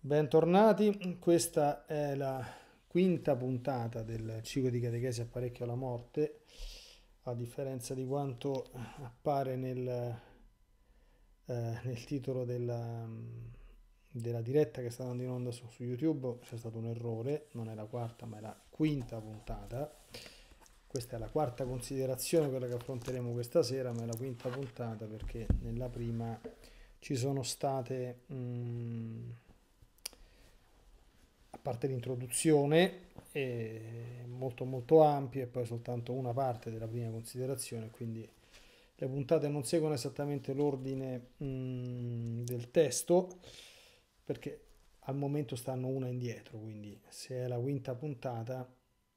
Bentornati, questa è la quinta puntata del ciclo di catechesi apparecchio alla morte, a differenza di quanto appare nel, eh, nel titolo della, della, diretta che sta andando in onda su, su YouTube, c'è stato un errore, non è la quarta ma è la quinta puntata. Questa è la quarta considerazione, quella che affronteremo questa sera, ma è la quinta puntata perché nella prima ci sono state... Mh, mm, a parte l'introduzione, molto molto ampie e poi soltanto una parte della prima considerazione, quindi le puntate non seguono esattamente l'ordine mh, mm, del testo perché al momento stanno una indietro, quindi se è la quinta puntata,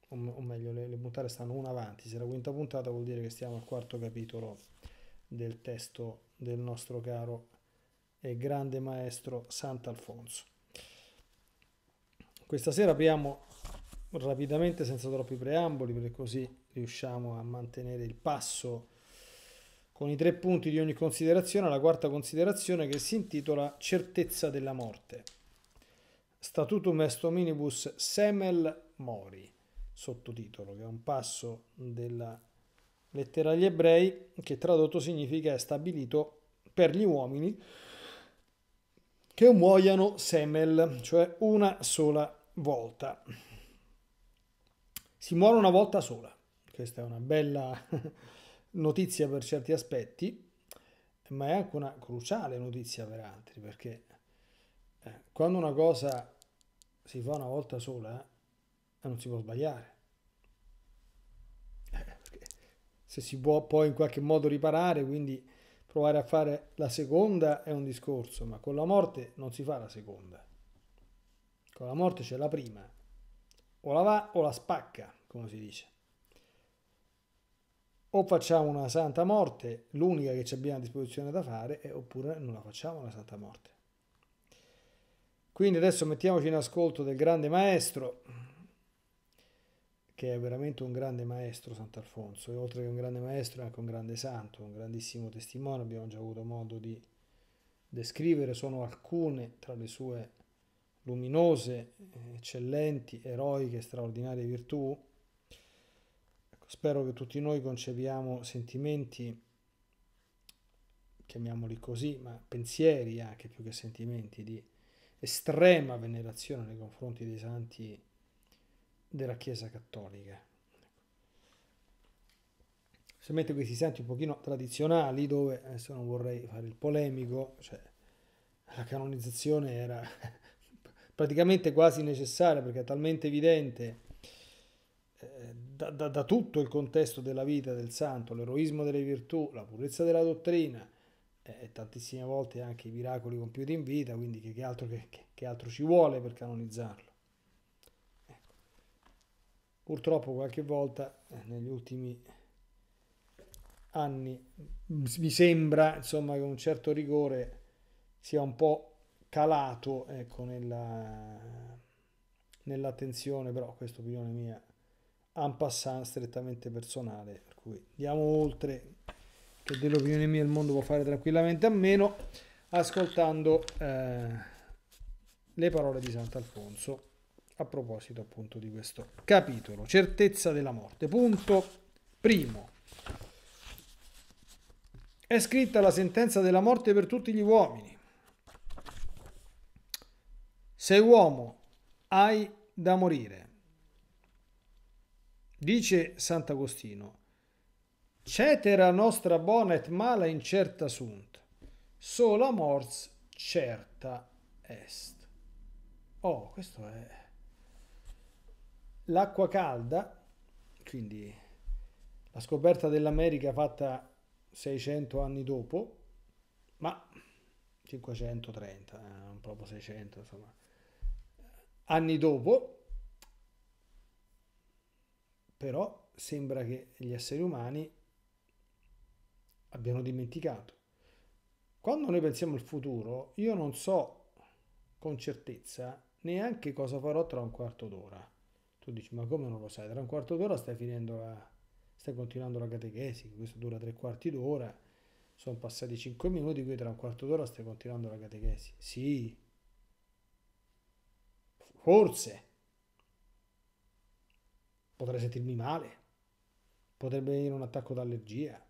o, o meglio le, le, puntate stanno una avanti, se è la quinta puntata vuol dire che stiamo al quarto capitolo del testo del nostro caro e grande maestro Sant'Alfonso. Questa sera apriamo rapidamente senza troppi preamboli perché così riusciamo a mantenere il passo con i tre punti di ogni considerazione alla quarta considerazione che si intitola Certezza della morte. Statutum est hominibus semel mori, sottotitolo, che è un passo della lettera agli ebrei che tradotto significa è stabilito per gli uomini che muoiano semel, cioè una sola volta. Si muore una volta sola. Questa è una bella notizia per certi aspetti, ma è anche una cruciale notizia per altri, perché eh, quando una cosa si fa una volta sola eh, non si può sbagliare. Eh, se si può poi in qualche modo riparare, quindi provare a fare la seconda è un discorso, ma con la morte non si fa la seconda. Con la morte c'è la prima. O la va o la spacca, come si dice. O facciamo una santa morte, l'unica che ci abbiamo a disposizione da fare, oppure non la facciamo una santa morte. Quindi adesso mettiamoci in ascolto del grande maestro, che è veramente un grande maestro Sant'Alfonso, e oltre che un grande maestro è anche un grande santo, un grandissimo testimone, abbiamo già avuto modo di descrivere, sono alcune tra le sue luminose, eccellenti, eroiche, straordinarie virtù. Ecco, spero che tutti noi concepiamo sentimenti, chiamiamoli così, ma pensieri anche più che sentimenti, di estrema venerazione nei confronti dei santi della Chiesa Cattolica. Se Specialmente questi santi un pochino tradizionali, dove adesso non vorrei fare il polemico, cioè la canonizzazione era praticamente quasi necessaria perché è talmente evidente eh, da, da, da, tutto il contesto della vita del santo, l'eroismo delle virtù, la purezza della dottrina eh, e tantissime volte anche i miracoli compiuti in vita, quindi che, che, altro, che, che altro, ci vuole per canonizzarlo? Ecco. Purtroppo qualche volta eh, negli ultimi anni mi sembra insomma che un certo rigore sia un po' calato ecco, nella, nell'attenzione, però questa opinione mia un passant strettamente personale, per cui andiamo oltre che dell'opinione mia il mondo può fare tranquillamente a meno, ascoltando eh, le parole di Sant'Alfonso a proposito appunto di questo capitolo, certezza della morte. Punto primo. È scritta la sentenza della morte per tutti gli uomini sei uomo, hai da morire. Dice Sant'Agostino, Cetera nostra bona et mala incerta sunt, sola mors certa est. Oh, questo è... L'acqua calda, quindi la scoperta dell'America fatta 600 anni dopo, ma 530, eh, non proprio 600, insomma, Anni dopo, però, sembra che gli esseri umani abbiano dimenticato. Quando noi pensiamo al futuro, io non so con certezza neanche cosa farò tra un quarto d'ora. Tu dici, ma come non lo sai? Tra un quarto d'ora stai finendo la... stai continuando la catechesi, questo dura tre quarti d'ora, sono passati cinque minuti, qui tra un quarto d'ora stai continuando la catechesi. Sì, Forse. Potrei sentirmi male. Potrebbe venire un attacco d'allergia.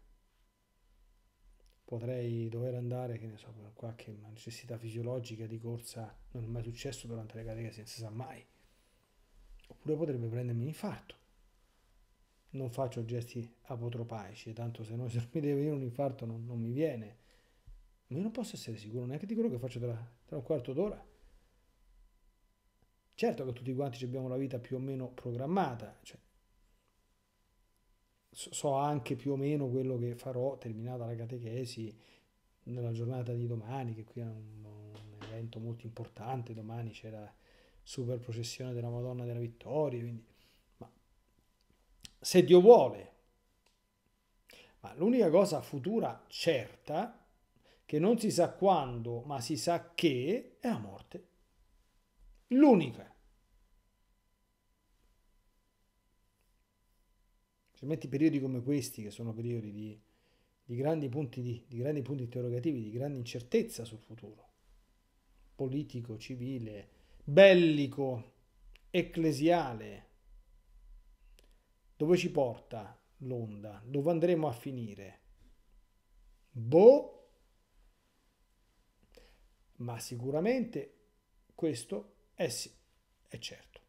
Potrei dover andare, che ne so, per qualche necessità fisiologica di corsa, non è mai successo durante le gare senza sa mai. Oppure potrebbe prendermi un infarto. Non faccio gesti apotropaici, tanto se, non, se mi deve venire un infarto non, non mi viene. Ma io non posso essere sicuro neanche di quello che faccio tra, tra un quarto d'ora. Certo che tutti quanti abbiamo la vita più o meno programmata, cioè, so anche più o meno quello che farò terminata la catechesi nella giornata di domani, che qui è un, un evento molto importante, domani c'è la super processione della Madonna della Vittoria, quindi... ma se Dio vuole, ma l'unica cosa futura certa, che non si sa quando, ma si sa che, è la morte l'unica. Se metti periodi come questi, che sono periodi di, di grandi punti di, di grandi punti interrogativi, di grande incertezza sul futuro, politico, civile, bellico, ecclesiale, dove ci porta l'onda, dove andremo a finire. Boh, ma sicuramente questo eh sì, è certo.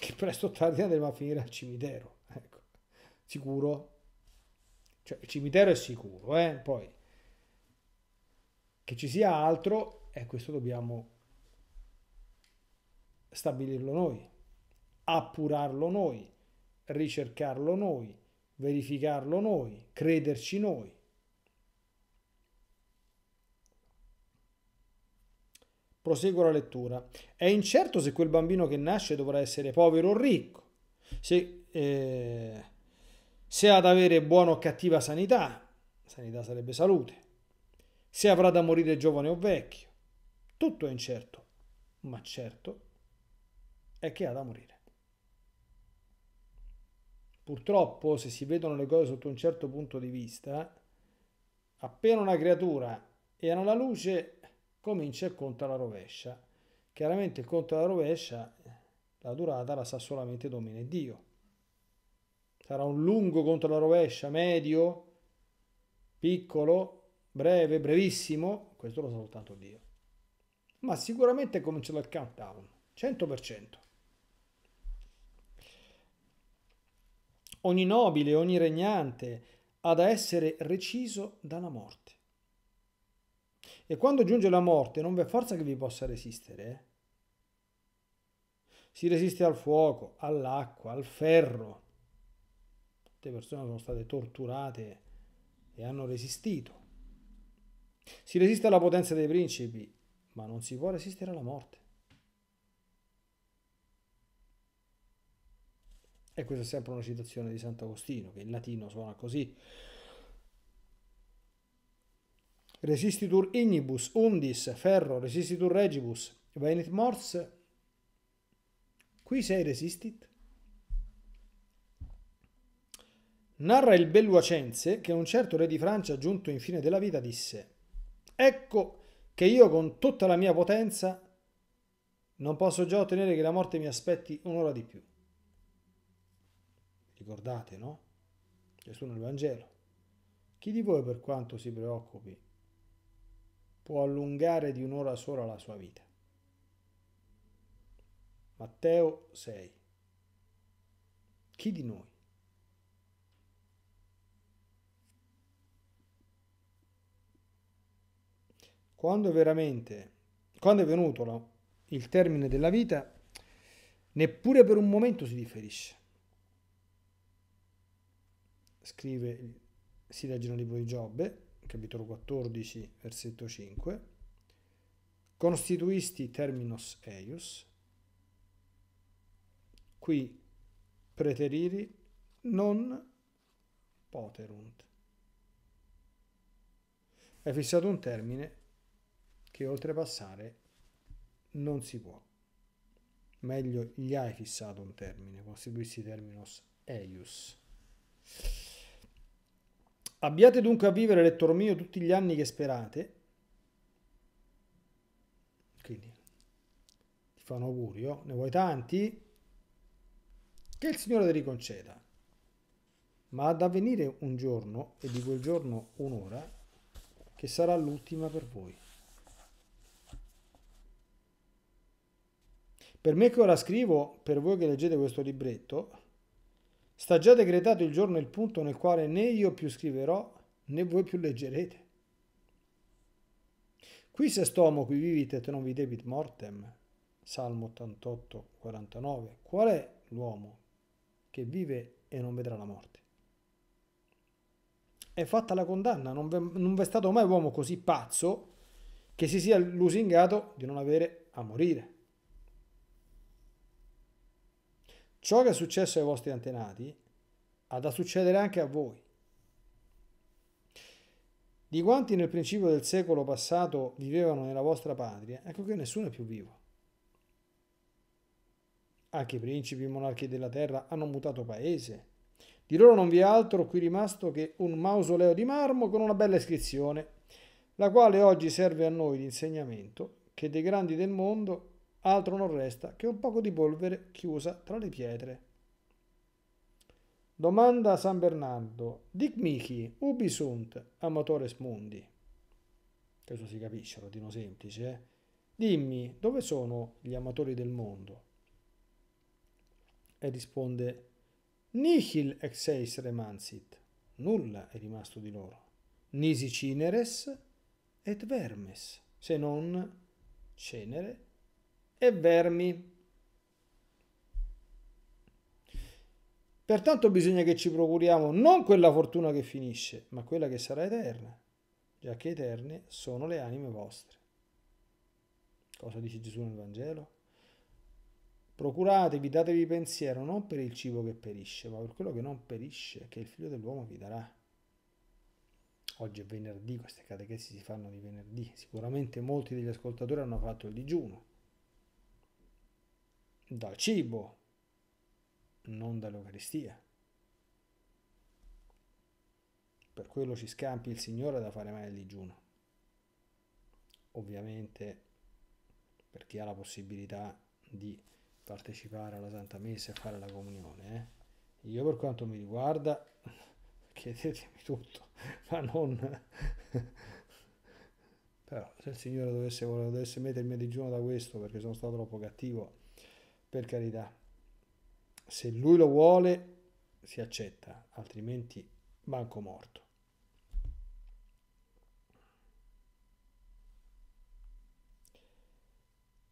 Che presto o tardi andremo a finire al cimitero, ecco. Sicuro? Cioè, il cimitero è sicuro, eh? Poi, che ci sia altro, e eh, questo dobbiamo stabilirlo noi, appurarlo noi, ricercarlo noi, verificarlo noi, crederci noi. Proseguo la lettura. È incerto se quel bambino che nasce dovrà essere povero o ricco, se, eh, se ad avere buona o cattiva sanità, sanità sarebbe salute, se avrà da morire giovane o vecchio. Tutto è incerto, ma certo è che ha da morire. Purtroppo, se si vedono le cose sotto un certo punto di vista, appena una creatura è alla luce comincia il conto alla rovescia. Chiaramente il conto alla rovescia, la durata la sa solamente Domine Dio. Sarà un lungo conto alla rovescia, medio, piccolo, breve, brevissimo, questo lo sa soltanto Dio. Ma sicuramente è il countdown, 100%. Ogni nobile, ogni regnante ha da essere reciso dalla morte. E quando giunge la morte non v'è forza che vi possa resistere. Eh? Si resiste al fuoco, all'acqua, al ferro. Molte persone sono state torturate e hanno resistito. Si resiste alla potenza dei principi, ma non si può resistere alla morte. E questa è sempre una citazione di Sant'Agostino, che in latino suona così, Resistitur Ignibus, Undis, Ferro, Resistitur Regibus, Venit Mors, qui sei resistit? Narra il Belluacense che un certo re di Francia giunto in fine della vita disse Ecco che io con tutta la mia potenza non posso già ottenere che la morte mi aspetti un'ora di più. Ricordate, no? Gesù nel Vangelo. Chi di voi per quanto si preoccupi può allungare di un'ora sola la sua vita. Matteo 6. Chi di noi? Quando veramente, quando è venuto no, il termine della vita, neppure per un momento si differisce. Scrive, si legge nel libro di Giobbe, capitolo 14, versetto 5, Costituisti terminus eius, qui preteriri non poterunt. È fissato un termine che oltrepassare non si può. Meglio, gli hai fissato un termine, costituisti terminus eius. Abbiate dunque a vivere, lettor mio, tutti gli anni che sperate. Quindi ti fa un augurio, ne vuoi tanti? Che il Signore te li conceda. Ma ad avvenire un giorno, e di quel giorno un'ora, che sarà l'ultima per voi. Per me che ora scrivo, per voi che leggete questo libretto, Sta già decretato il giorno e il punto nel quale né io più scriverò né voi più leggerete. Qui sestomo, qui vivit et non vi debit mortem. Salmo 88, 49. Qual è l'uomo che vive e non vedrà la morte? È fatta la condanna, non v'è stato mai uomo così pazzo che si sia lusingato di non avere a morire. ciò che è successo ai vostri antenati ha da succedere anche a voi. Di quanti nel principio del secolo passato vivevano nella vostra patria, ecco che nessuno è più vivo. Anche i principi e i monarchi della terra hanno mutato paese. Di loro non vi è altro qui rimasto che un mausoleo di marmo con una bella iscrizione, la quale oggi serve a noi di insegnamento che dei grandi del mondo altro non resta che un poco di polvere chiusa tra le pietre. Domanda San Bernardo, dic michi, ubi sunt amatores mundi? Questo si capisce, latino semplice. Eh? Dimmi, dove sono gli amatori del mondo? E risponde, nihil ex eis remansit, nulla è rimasto di loro, nisi cineres et vermes, se non cenere e vermi. Pertanto bisogna che ci procuriamo non quella fortuna che finisce, ma quella che sarà eterna, già che eterne sono le anime vostre. Cosa dice Gesù nel Vangelo? Procuratevi, datevi pensiero non per il cibo che perisce, ma per quello che non perisce, che il figlio dell'uomo vi darà. Oggi è venerdì, queste catechesi si fanno di venerdì. Sicuramente molti degli ascoltatori hanno fatto il digiuno dal cibo, non dall'Eucaristia. Per quello ci scampi il Signore da fare mai il digiuno. Ovviamente per chi ha la possibilità di partecipare alla Santa Messa e fare la comunione. Eh? Io per quanto mi riguarda, chiedetemi tutto, ma non... Però se il Signore dovesse, dovesse mettermi a digiuno da questo perché sono stato troppo cattivo, per carità. Se lui lo vuole, si accetta, altrimenti manco morto.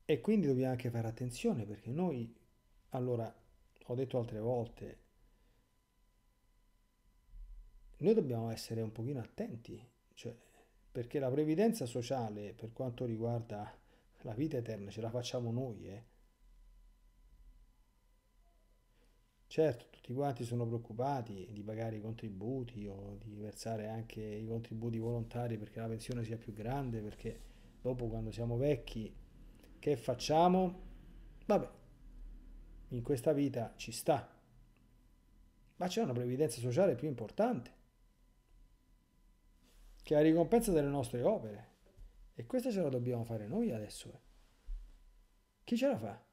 E quindi dobbiamo anche fare attenzione perché noi, allora, ho detto altre volte, noi dobbiamo essere un pochino attenti, cioè, perché la previdenza sociale per quanto riguarda la vita eterna ce la facciamo noi, eh? Certo, tutti quanti sono preoccupati di pagare i contributi o di versare anche i contributi volontari perché la pensione sia più grande, perché dopo quando siamo vecchi che facciamo? Vabbè, in questa vita ci sta, ma c'è una previdenza sociale più importante, che è la ricompensa delle nostre opere. E questa ce la dobbiamo fare noi adesso. Eh. Chi ce la fa?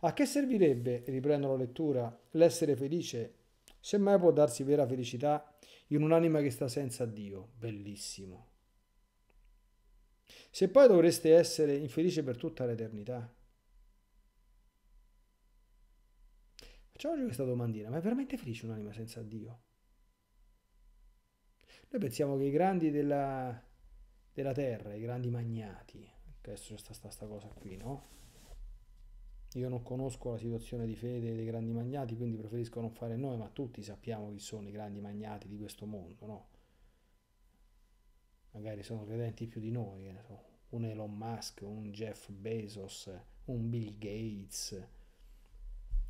A che servirebbe, riprendo la lettura, l'essere felice? Semmai può darsi vera felicità in un'anima che sta senza Dio. Bellissimo. Se poi dovreste essere infelice per tutta l'eternità. Facciamoci questa domandina, ma è veramente felice un'anima senza Dio? Noi pensiamo che i grandi della, della terra, i grandi magnati, adesso c'è sta, sta, sta cosa qui, no? Io non conosco la situazione di fede dei grandi magnati, quindi preferisco non fare noi, ma tutti sappiamo chi sono i grandi magnati di questo mondo, no? Magari sono credenti più di noi, so, un Elon Musk, un Jeff Bezos, un Bill Gates,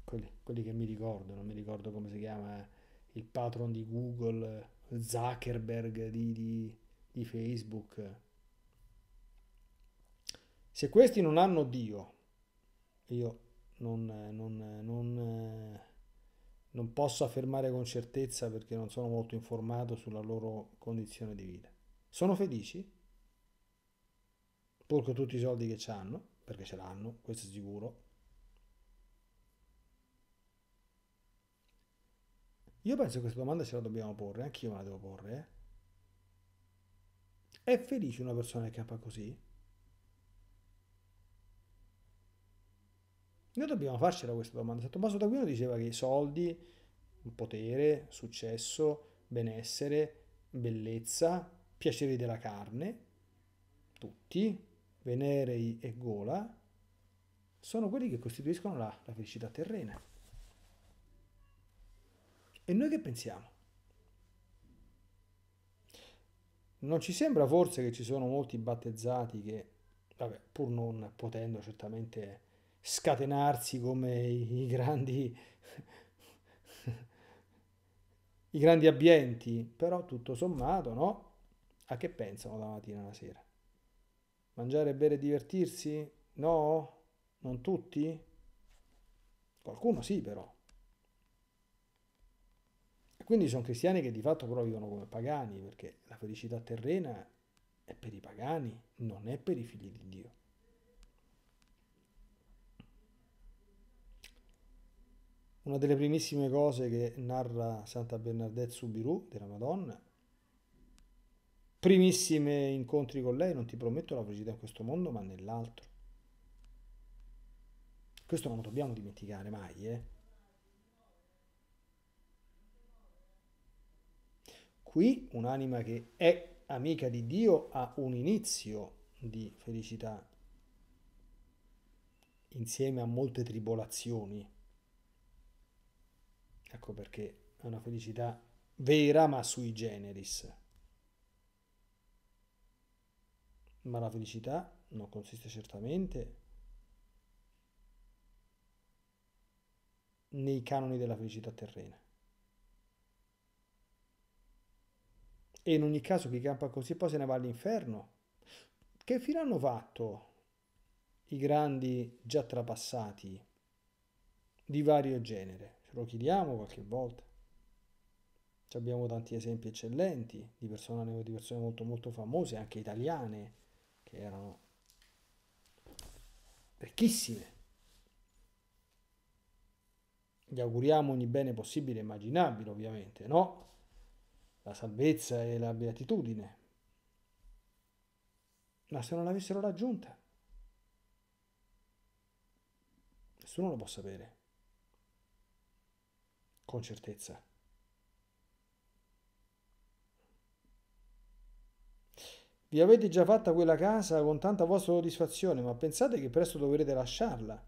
quelli, quelli, che mi ricordo, non mi ricordo come si chiama eh, il patron di Google, Zuckerberg di, di, di Facebook. Se questi non hanno Dio, io non, non, non, non posso affermare con certezza perché non sono molto informato sulla loro condizione di vita. Sono felici? Pur con tutti i soldi che hanno, perché ce l'hanno, questo è sicuro. Io penso che questa domanda ce la dobbiamo porre, anch'io me la devo porre. Eh? È felice una persona che campa così? Noi dobbiamo farcela questa domanda. San Tommaso d'Aquino diceva che i soldi, potere, successo, benessere, bellezza, piaceri della carne, tutti, venerei e gola, sono quelli che costituiscono la, la felicità terrena. E noi che pensiamo? Non ci sembra forse che ci sono molti battezzati che, vabbè, pur non potendo certamente scatenarsi come i grandi i grandi abbienti, però tutto sommato, no? A che pensano la mattina alla sera? Mangiare, bere e divertirsi? No? Non tutti? Qualcuno sì, però. E quindi sono cristiani che di fatto però vivono come pagani, perché la felicità terrena è per i pagani, non è per i figli di Dio. Una delle primissime cose che narra Santa Bernadette Subiru della Madonna, primissimi incontri con lei, non ti prometto la felicità in questo mondo, ma nell'altro. Questo non lo dobbiamo dimenticare mai, eh? Qui un'anima che è amica di Dio ha un inizio di felicità insieme a molte tribolazioni Ecco perché è una felicità vera ma sui generis. Ma la felicità non consiste certamente nei canoni della felicità terrena. E in ogni caso chi campa così poi se ne va all'inferno. Che fine hanno fatto i grandi già trapassati di vario genere? lo chiediamo qualche volta. Abbiamo tanti esempi eccellenti di persone, di persone molto molto famose, anche italiane, che erano ricchissime. Gli auguriamo ogni bene possibile e immaginabile, ovviamente, no? La salvezza e la beatitudine. Ma se non l'avessero raggiunta, nessuno lo può sapere con certezza. Vi avete già fatta quella casa con tanta vostra soddisfazione, ma pensate che presto dovrete lasciarla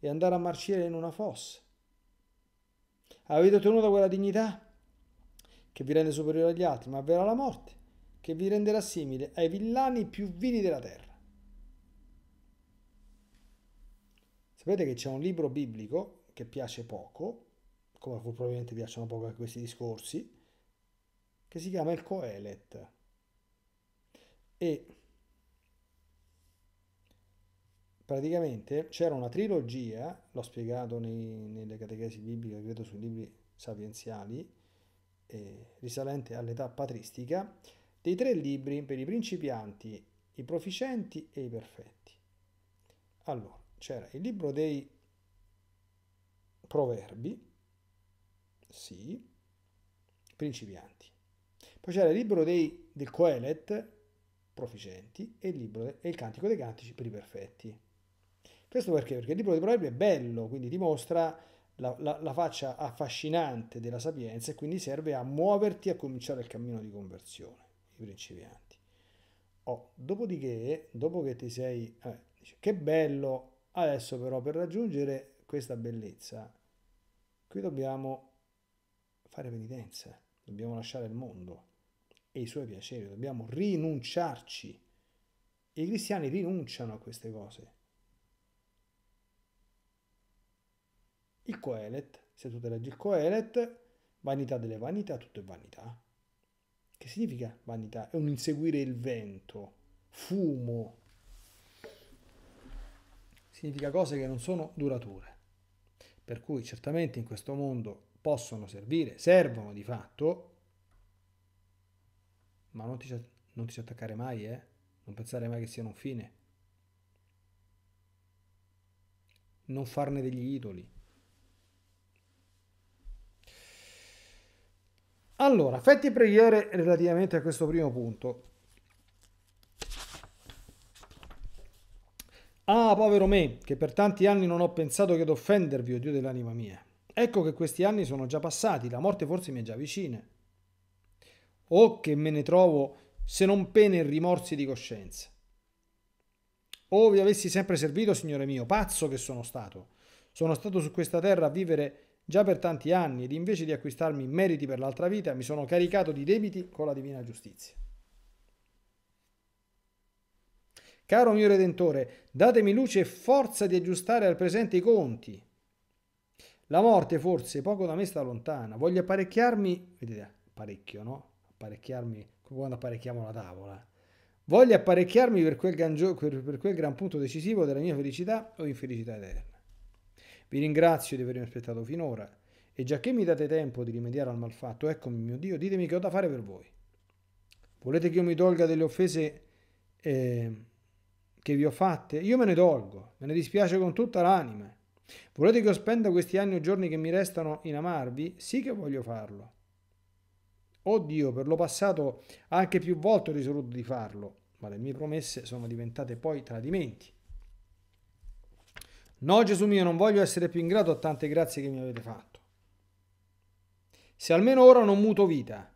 e andare a marcire in una fossa. Avete ottenuto quella dignità che vi rende superiore agli altri, ma avverrà la morte che vi renderà simile ai villani più vili della terra. Sapete che c'è un libro biblico che piace poco, come probabilmente piacciono poco anche questi discorsi, che si chiama il Coelet. E praticamente c'era una trilogia, l'ho spiegato nei, nelle catechesi bibliche, credo sui libri sapienziali, eh, risalente all'età patristica, dei tre libri per i principianti, i proficienti e i perfetti. Allora, c'era il libro dei proverbi, sì, principianti. Poi c'era il libro dei, del Coelet, proficienti, e il, libro de, e il Cantico dei Cantici per i perfetti. Questo perché? Perché il libro dei proverbi è bello, quindi dimostra la, la, la, faccia affascinante della sapienza e quindi serve a muoverti a cominciare il cammino di conversione, i principianti. Oh, dopodiché, dopo che ti sei... Eh, dice, che bello, adesso però per raggiungere questa bellezza, qui dobbiamo fare penitenza, dobbiamo lasciare il mondo e i suoi piaceri, dobbiamo rinunciarci. E i cristiani rinunciano a queste cose. Il Coelet, se tu te leggi il Coelet, vanità delle vanità, tutto è vanità. Che significa vanità? È un inseguire il vento, fumo. Significa cose che non sono durature. Per cui certamente in questo mondo possono servire, servono di fatto, ma non ti, non ti attaccare mai, eh? non pensare mai che siano un fine. Non farne degli idoli. Allora, fatti preghiere relativamente a questo primo punto. Ah, povero me, che per tanti anni non ho pensato che ad offendervi, o oh Dio dell'anima mia. Ecco che questi anni sono già passati, la morte forse mi è già vicina. O oh, che me ne trovo se non pene e rimorsi di coscienza. O oh, vi avessi sempre servito, Signore mio, pazzo che sono stato. Sono stato su questa terra a vivere già per tanti anni ed invece di acquistarmi meriti per l'altra vita mi sono caricato di debiti con la divina giustizia. Caro mio Redentore, datemi luce e forza di aggiustare al presente i conti la morte forse poco da me sta lontana, voglio apparecchiarmi, vedete, apparecchio, no? Apparecchiarmi come quando apparecchiamo la tavola. Voglio apparecchiarmi per quel, gran per, quel gran punto decisivo della mia felicità o infelicità eterna. Vi ringrazio di avermi aspettato finora e giacché mi date tempo di rimediare al malfatto, eccomi mio Dio, ditemi che ho da fare per voi. Volete che io mi tolga delle offese eh, che vi ho fatte? Io me ne tolgo, me ne dispiace con tutta l'anima. Volete che io spenda questi anni o giorni che mi restano in amarvi? Sì che voglio farlo. Oh Dio, per lo passato anche più volte ho risoluto di farlo, ma le mie promesse sono diventate poi tradimenti. No, Gesù mio, non voglio essere più ingrato a tante grazie che mi avete fatto. Se almeno ora non muto vita,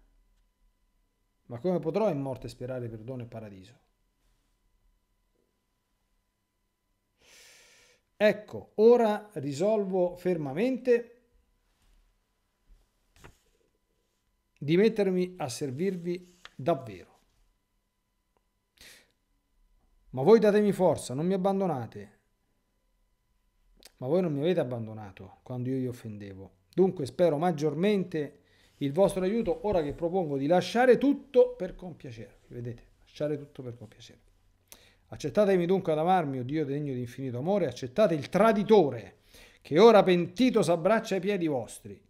ma come potrò in morte sperare perdono e paradiso? Ecco, ora risolvo fermamente di mettermi a servirvi davvero. Ma voi datemi forza, non mi abbandonate. Ma voi non mi avete abbandonato quando io vi offendevo. Dunque spero maggiormente il vostro aiuto ora che propongo di lasciare tutto per compiacervi. Vedete, lasciare tutto per compiacervi. Accettatemi dunque ad amarmi, o oh Dio degno di infinito amore, accettate il traditore, che ora pentito s'abbraccia ai piedi vostri,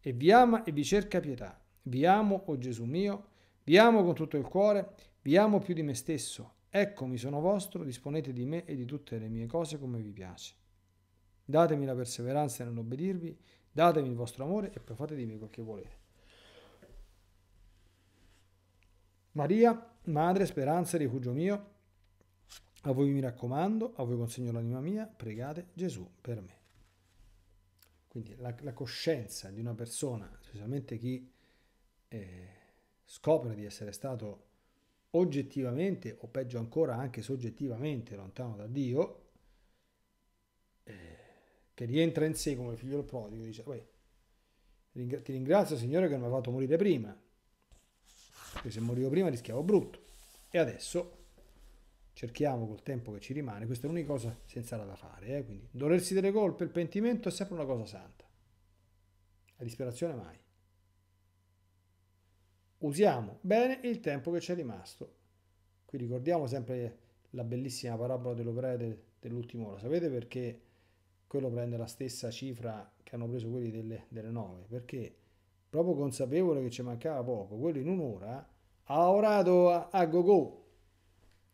e vi ama e vi cerca pietà. Vi amo, o oh Gesù mio, vi amo con tutto il cuore, vi amo più di me stesso. Eccomi, sono vostro, disponete di me e di tutte le mie cose come vi piace. Datemi la perseveranza nell'obbedirvi, datemi il vostro amore e poi fate di me quel che volete. Maria, madre, speranza e rifugio mio, a voi mi raccomando, a voi consegno l'anima mia, pregate Gesù per me. Quindi la, la coscienza di una persona, specialmente chi eh, scopre di essere stato oggettivamente o peggio ancora anche soggettivamente lontano da Dio, eh, che rientra in sé come figlio del prodigo, dice, Beh, ti ringrazio Signore che non mi ha fatto morire prima, perché se morivo prima rischiavo brutto. E adesso cerchiamo col tempo che ci rimane, questa è l'unica cosa sensata da fare, eh? quindi dolersi delle colpe, il pentimento è sempre una cosa santa, la disperazione mai. Usiamo bene il tempo che ci è rimasto. Qui ricordiamo sempre la bellissima parabola dell'operaio dell'ultimo ora, sapete perché quello prende la stessa cifra che hanno preso quelli delle, delle nove? Perché proprio consapevole che ci mancava poco, quello in un'ora ha orato a go go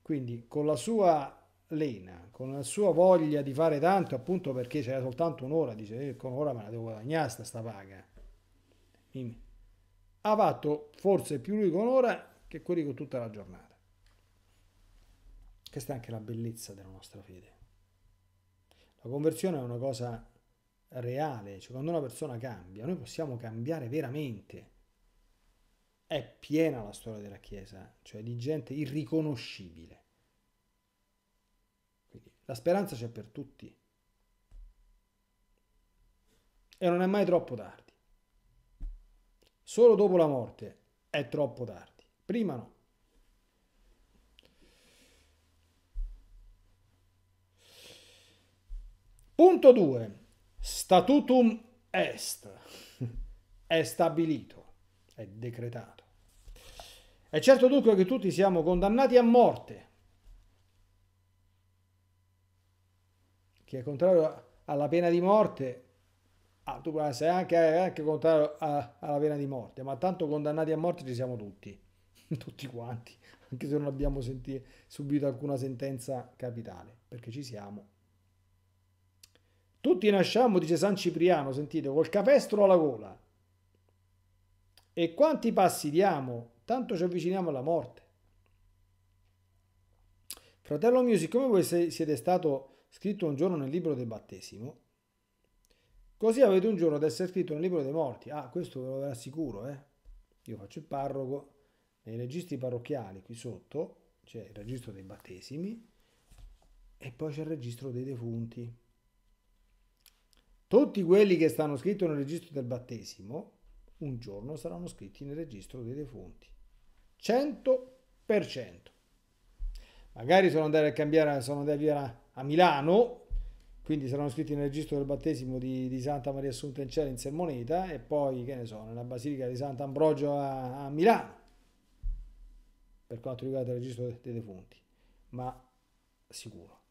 quindi con la sua lena, con la sua voglia di fare tanto, appunto perché c'era soltanto un'ora, dice, eh, con un'ora me la devo guadagnare sta, sta paga. Dimmi. Ha fatto forse più lui con un'ora che quelli con tutta la giornata. Questa è anche la bellezza della nostra fede. La conversione è una cosa reale, cioè quando una persona cambia, noi possiamo cambiare veramente è piena la storia della Chiesa, cioè di gente irriconoscibile. Quindi la speranza c'è per tutti. E non è mai troppo tardi. Solo dopo la morte è troppo tardi. Prima no. Punto 2. Statutum est. È stabilito è decretato. È certo dunque che tutti siamo condannati a morte. Chi è contrario alla pena di morte, ah, tu puoi essere anche, anche contrario a, alla pena di morte, ma tanto condannati a morte ci siamo tutti, tutti quanti, anche se non abbiamo sentito, subito alcuna sentenza capitale, perché ci siamo. Tutti nasciamo, dice San Cipriano, sentite, col capestro alla gola e quanti passi diamo? Tanto ci avviciniamo alla morte. Fratello mio, siccome voi siete stato scritto un giorno nel libro del battesimo, così avete un giorno ad essere scritto nel libro dei morti. Ah, questo ve lo rassicuro, eh. Io faccio il parroco, nei registri parrocchiali qui sotto c'è il registro dei battesimi e poi c'è il registro dei defunti. Tutti quelli che stanno scritti nel registro del battesimo un giorno saranno scritti nel registro dei defunti. 100%. Magari sono andati a cambiare, sono andati via a Milano, quindi saranno scritti nel registro del battesimo di, di Santa Maria Assunta in Cielo in Sermoneta e poi, che ne so, nella Basilica di Sant'Ambrogio a, a Milano, per quanto riguarda il registro dei defunti. Ma sicuro.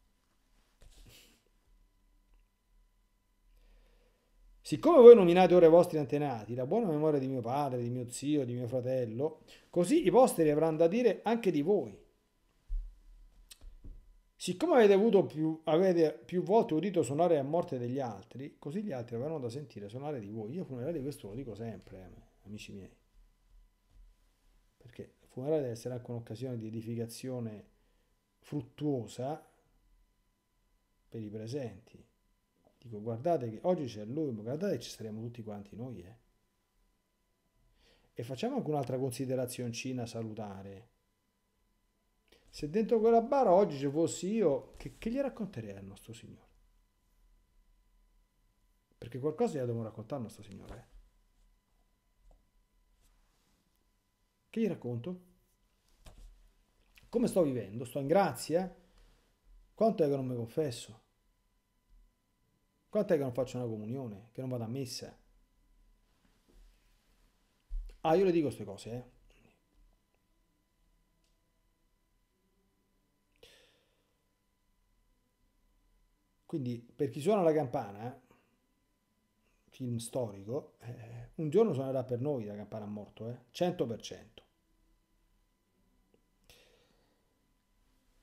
Siccome voi nominate ora i vostri antenati, la buona memoria di mio padre, di mio zio, di mio fratello, così i vostri avranno da dire anche di voi. Siccome avete, avuto più, avete più volte udito suonare a morte degli altri, così gli altri avranno da sentire suonare di voi. Io funerali questo lo dico sempre, eh, amici miei. Perché il funerale deve essere anche un'occasione di edificazione fruttuosa per i presenti Dico, guardate che oggi c'è lui, ma guardate che ci saremo tutti quanti noi. Eh. E facciamo anche un'altra considerazioncina salutare. Se dentro quella bara oggi ci fossi io, che, che gli racconterei al nostro Signore? Perché qualcosa gli devo raccontare al nostro Signore. Eh. Che gli racconto? Come sto vivendo? Sto in grazia? Quanto è che non mi confesso? Quanto è che non faccio una comunione? Che non vado a messa? Ah, io le dico queste cose, eh. Quindi per chi suona la campana, eh, film storico, eh, un giorno suonerà per noi la campana a morto, eh, 100%.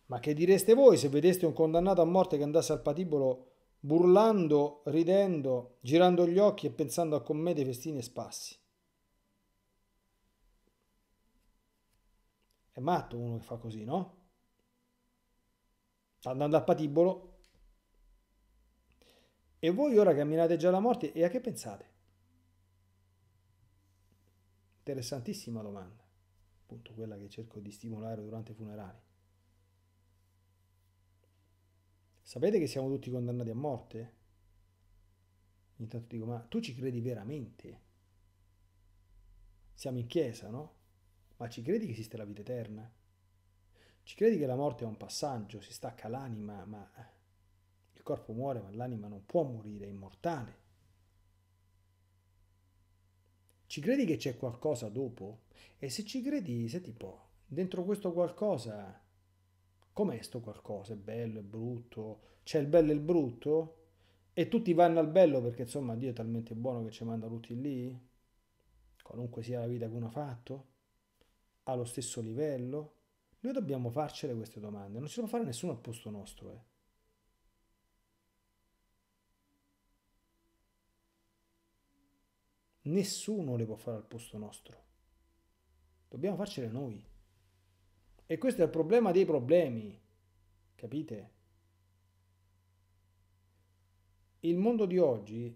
Ma che direste voi se vedeste un condannato a morte che andasse al patibolo burlando, ridendo, girando gli occhi e pensando a commedie, festini e spassi. È matto uno che fa così, no? Sta andando al patibolo. E voi ora camminate già alla morte e a che pensate? Interessantissima domanda, appunto quella che cerco di stimolare durante i funerali. Sapete che siamo tutti condannati a morte? Intanto tanto dico, ma tu ci credi veramente? Siamo in chiesa, no? Ma ci credi che esiste la vita eterna? Ci credi che la morte è un passaggio, si stacca l'anima, ma il corpo muore, ma l'anima non può morire, è immortale. Ci credi che c'è qualcosa dopo? E se ci credi, senti un po', dentro questo qualcosa com'è sto qualcosa? È bello, è brutto? C'è il bello e il brutto? E tutti vanno al bello perché insomma Dio è talmente buono che ci manda tutti lì? Qualunque sia la vita che uno ha fatto? Allo stesso livello? Noi dobbiamo farcele queste domande, non ci può fare nessuno al posto nostro. Eh. Nessuno le può fare al posto nostro. Dobbiamo farcele noi. E questo è il problema dei problemi, capite? Il mondo di oggi,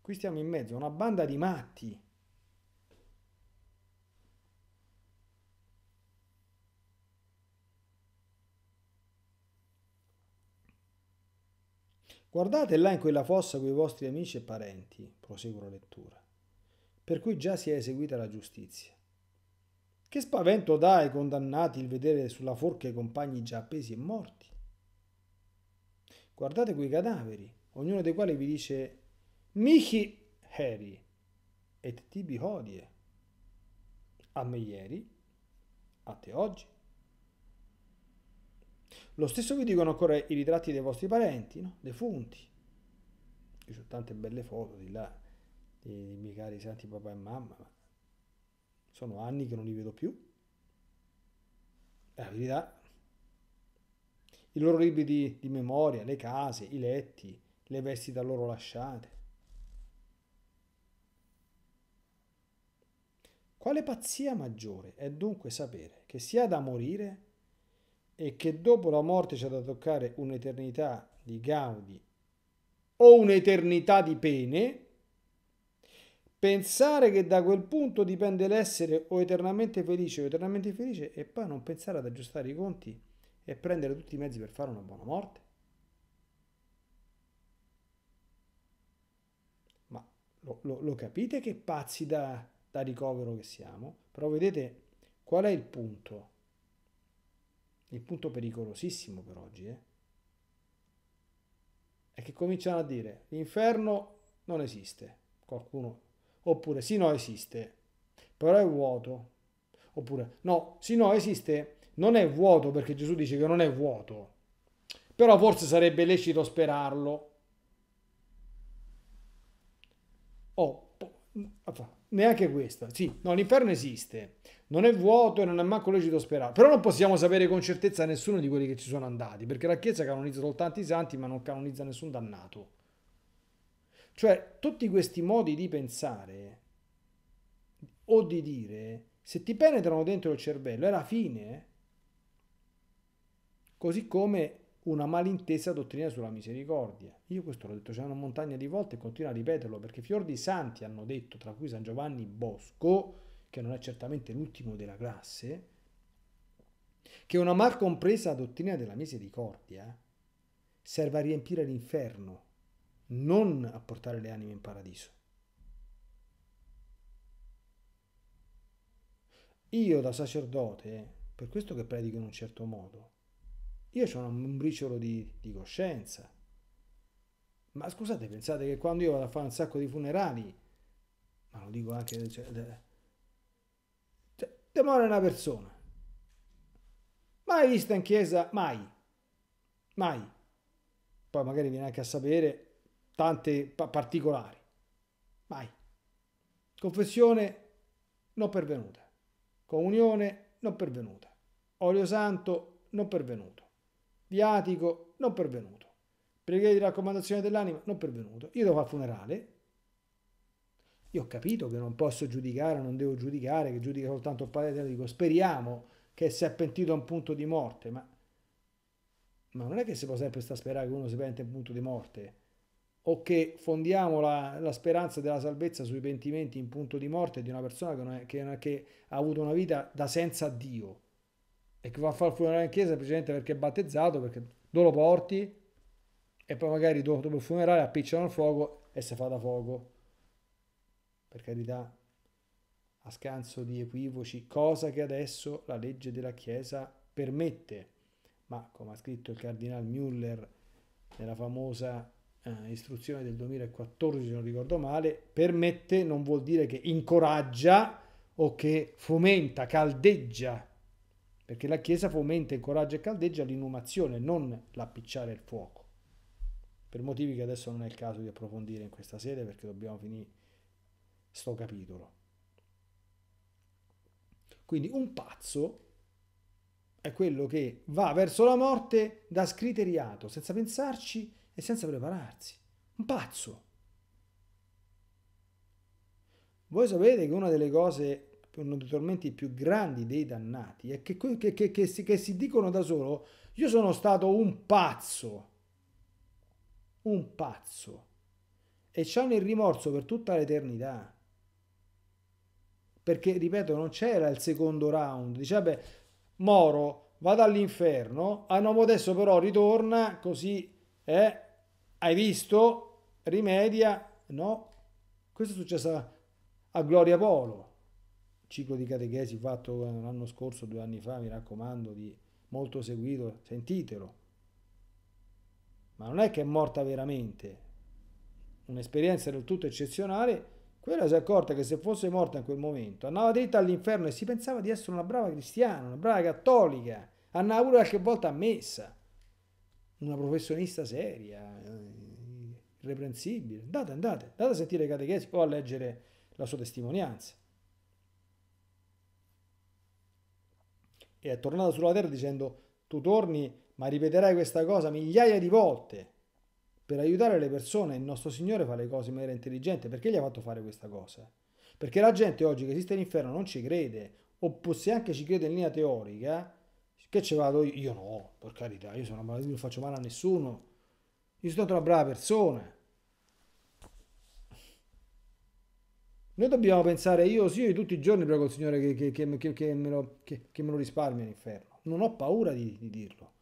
qui stiamo in mezzo a una banda di matti. Guardate là in quella fossa con i vostri amici e parenti, proseguo la lettura, per cui già si è eseguita la giustizia. Che spavento dà ai condannati il vedere sulla forca i compagni già appesi e morti. Guardate quei cadaveri, ognuno dei quali vi dice Michi heri et tibi hodie. A me ieri, a te oggi. Lo stesso vi dicono ancora i ritratti dei vostri parenti, no? defunti. Io ho tante belle foto di là, dei miei cari santi papà e mamma, ma sono anni che non li vedo più. la verità. I loro libri di, di memoria, le case, i letti, le vesti da loro lasciate. Quale pazzia maggiore è dunque sapere che si ha da morire e che dopo la morte c'è da toccare un'eternità di gaudi o un'eternità di pene Pensare che da quel punto dipende l'essere o eternamente felice o eternamente felice e poi non pensare ad aggiustare i conti e prendere tutti i mezzi per fare una buona morte. Ma lo, lo, lo capite che pazzi da, da ricovero che siamo? Però vedete qual è il punto? Il punto pericolosissimo per oggi, eh? È che cominciano a dire l'inferno non esiste. Qualcuno oppure sì no esiste, però è vuoto, oppure no, sì no esiste, non è vuoto perché Gesù dice che non è vuoto, però forse sarebbe lecito sperarlo. Oh, neanche questa, sì, no, l'inferno esiste, non è vuoto e non è manco lecito sperarlo, Però non possiamo sapere con certezza nessuno di quelli che ci sono andati, perché la Chiesa canonizza soltanto i santi, ma non canonizza nessun dannato. Cioè, tutti questi modi di pensare o di dire, se ti penetrano dentro il cervello, è la fine. Così come una malintesa dottrina sulla misericordia. Io questo l'ho detto già una montagna di volte e continuo a ripeterlo perché fior di santi hanno detto, tra cui San Giovanni Bosco, che non è certamente l'ultimo della classe, che una mal compresa dottrina della misericordia serve a riempire l'inferno non a portare le anime in paradiso. Io da sacerdote, per questo che predico in un certo modo, io sono un briciolo di, di coscienza. Ma scusate, pensate che quando io vado a fare un sacco di funerali, ma lo dico anche... Cioè, cioè, te muore una persona. Mai vista in chiesa? Mai. Mai. Poi magari viene anche a sapere tante particolari. Mai. Confessione non pervenuta. Comunione non pervenuta. Olio santo non pervenuto. Viatico non pervenuto. Preghiera di raccomandazione dell'anima non pervenuto. Io devo fare funerale. Io ho capito che non posso giudicare, non devo giudicare, che giudica soltanto il padre Dico, speriamo che si è pentito a un punto di morte, ma, ma non è che si può sempre stare a sperare che uno si pente a un punto di morte o che fondiamo la, la, speranza della salvezza sui pentimenti in punto di morte di una persona che, è, che, che ha avuto una vita da senza Dio e che va a fare il funerale in chiesa semplicemente perché è battezzato, perché tu lo porti e poi magari dopo il funerale appicciano il fuoco e si fa da fuoco. Per carità, a scanso di equivoci, cosa che adesso la legge della Chiesa permette. Ma come ha scritto il cardinal Müller nella famosa eh, istruzione del 2014, se non ricordo male, permette non vuol dire che incoraggia o che fomenta, caldeggia, perché la Chiesa fomenta, incoraggia e caldeggia l'inumazione, non l'appicciare il fuoco, per motivi che adesso non è il caso di approfondire in questa sede perché dobbiamo finire sto capitolo. Quindi un pazzo è quello che va verso la morte da scriteriato, senza pensarci e senza prepararsi. Un pazzo. Voi sapete che una delle cose, uno dei tormenti più grandi dei dannati è che, che, che, che si, si dicono da solo, io sono stato un pazzo. Un pazzo. E c'hanno il rimorso per tutta l'eternità perché ripeto non c'era il secondo round dice vabbè Moro vado all'inferno a ah, no adesso però ritorna così eh, hai visto? Rimedia? No. Questo è successo a Gloria Polo, ciclo di catechesi fatto l'anno scorso, due anni fa, mi raccomando, di molto seguito, sentitelo. Ma non è che è morta veramente. Un'esperienza del tutto eccezionale. Quella si è accorta che se fosse morta in quel momento andava dritta all'inferno e si pensava di essere una brava cristiana, una brava cattolica, andava pure qualche volta a messa una professionista seria, irreprensibile. Andate, andate, andate a sentire i catechesi o a leggere la sua testimonianza. E è tornata sulla terra dicendo, tu torni, ma ripeterai questa cosa migliaia di volte. Per aiutare le persone, il nostro Signore fa le cose in maniera intelligente. Perché gli ha fatto fare questa cosa? Perché la gente oggi che esiste l'inferno non ci crede, o se anche ci crede in linea teorica, che ci vado io? Io no, per carità, io sono una, non faccio male a nessuno. Io sono una brava persona. Noi dobbiamo pensare io, sì, io tutti i giorni prego il Signore che, che, che, che me, lo, lo risparmia l'inferno. Non ho paura di, di dirlo.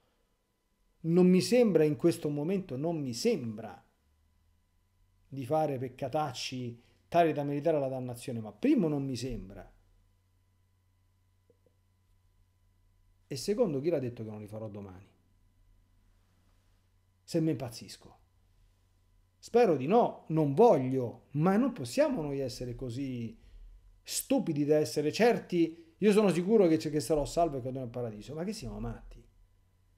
Non mi sembra in questo momento, non mi sembra di fare peccatacci tali da meritare la dannazione, ma primo non mi sembra. E secondo chi l'ha detto che non li farò domani? Se mi impazzisco. Spero di no, non voglio, ma non possiamo noi essere così stupidi da essere certi. Io sono sicuro che, che sarò salvo e che andrò in paradiso, ma che siamo matti.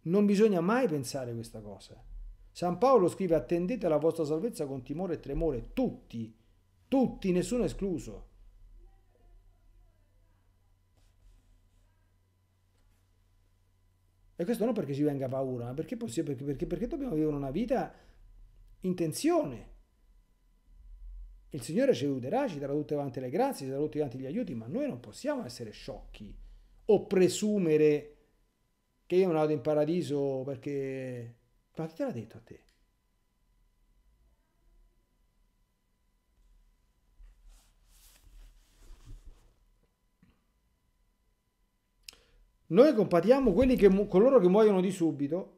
Non bisogna mai pensare questa cosa. San Paolo scrive attendete la vostra salvezza con timore e tremore, tutti, tutti, nessuno escluso. E questo non perché ci venga paura, ma perché, perché, perché, perché dobbiamo vivere una vita in tensione. Il Signore ci aiuterà, ci darà tutte quante le grazie, ci darà tutti quanti gli aiuti, ma noi non possiamo essere sciocchi o presumere che io non vado in paradiso perché... Ma chi te l'ha detto a te? Noi compatiamo quelli che mu- coloro che muoiono di subito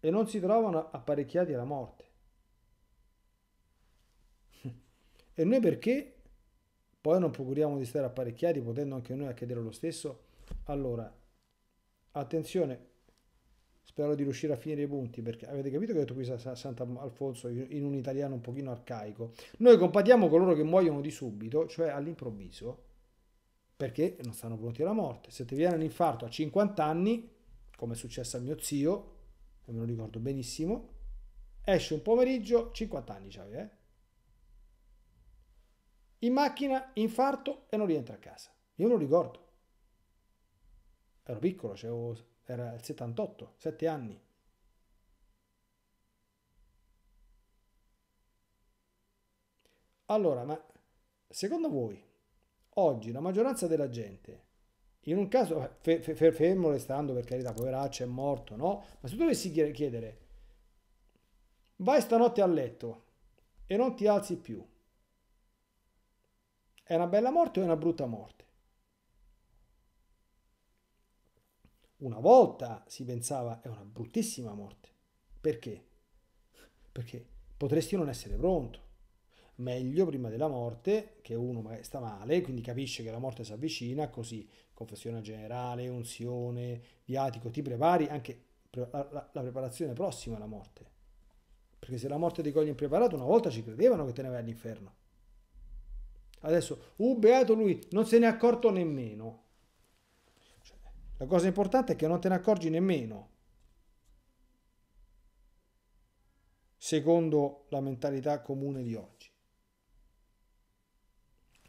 e non si trovano apparecchiati alla morte. e noi perché poi non procuriamo di stare apparecchiati, potendo anche noi accadere lo stesso? Allora, attenzione, spero di riuscire a finire i punti perché avete capito che ho detto qui Sant'Alfonso in un italiano un pochino arcaico noi compatiamo coloro che muoiono di subito cioè all'improvviso perché non stanno pronti alla morte. Se ti viene un infarto a 50 anni, come è successo a mio zio, che me lo ricordo benissimo, esce un pomeriggio, 50 anni c'avevi, eh? In macchina, infarto e non rientra a casa. Io me lo ricordo. Ero piccolo, era il 78, 7 anni. Allora, ma secondo voi Oggi la maggioranza della gente, in un caso, eh, fe, fe, fermo restando per carità, poveraccio è morto, no? Ma se tu dovessi chiedere, vai stanotte a letto e non ti alzi più, è una bella morte o è una brutta morte? Una volta si pensava è una bruttissima morte. Perché? Perché potresti non essere pronto meglio prima della morte, che uno sta male, quindi capisce che la morte si avvicina, così confessione generale, unzione, viatico, ti prepari anche la, preparazione prossima alla morte. Perché se la morte ti coglie impreparato, una volta ci credevano che te ne vai all'inferno. Adesso, uh, beato lui, non se ne è accorto nemmeno. Cioè, la cosa importante è che non te ne accorgi nemmeno. Secondo la mentalità comune di oggi.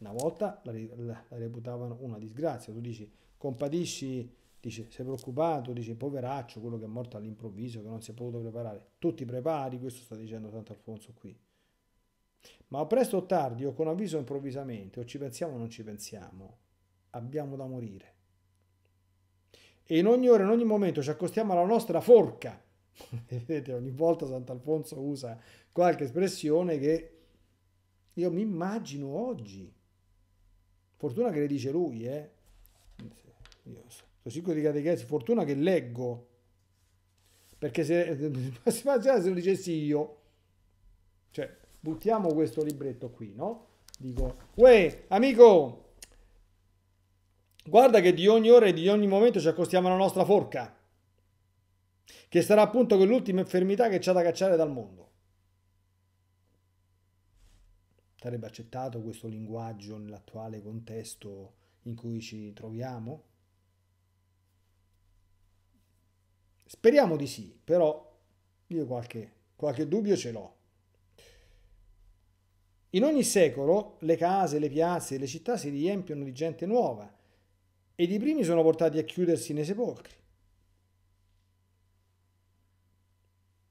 Una volta la, la, la reputavano una disgrazia, tu dici compatisci, dici sei preoccupato, dici poveraccio, quello che è morto all'improvviso, che non si è potuto preparare. Tu ti prepari, questo sta dicendo Sant'Alfonso qui. Ma o presto o tardi, o con avviso improvvisamente, o ci pensiamo o non ci pensiamo, abbiamo da morire. E in ogni ora, in ogni momento ci accostiamo alla nostra forca. Vedete, ogni volta Sant'Alfonso usa qualche espressione che io mi immagino oggi Fortuna che le dice lui, eh. Io sono sicuro di catechesi, fortuna che leggo. Perché se, se lo dicessi io, cioè, buttiamo questo libretto qui, no? Dico, uè, amico, guarda che di ogni ora e di ogni momento ci accostiamo alla nostra forca, che sarà appunto quell'ultima infermità che c'è da cacciare dal mondo. Sarebbe accettato questo linguaggio nell'attuale contesto in cui ci troviamo? Speriamo di sì, però io qualche, qualche dubbio ce l'ho. In ogni secolo le case, le piazze e le città si riempiono di gente nuova ed i primi sono portati a chiudersi nei sepolcri.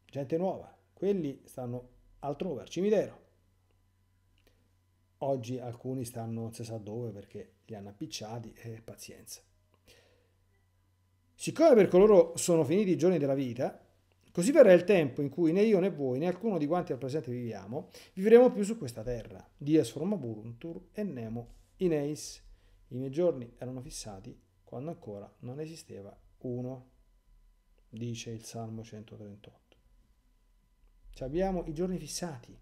Gente nuova, quelli stanno altrove, al cimitero. Oggi alcuni stanno non si sa dove perché li hanno appicciati e pazienza. Siccome per coloro sono finiti i giorni della vita, così verrà il tempo in cui né io né voi né alcuno di quanti al presente viviamo vivremo più su questa terra. Dies formabuntur e nemo in eis. I miei giorni erano fissati quando ancora non esisteva uno, dice il Salmo 138. Ci abbiamo i giorni fissati.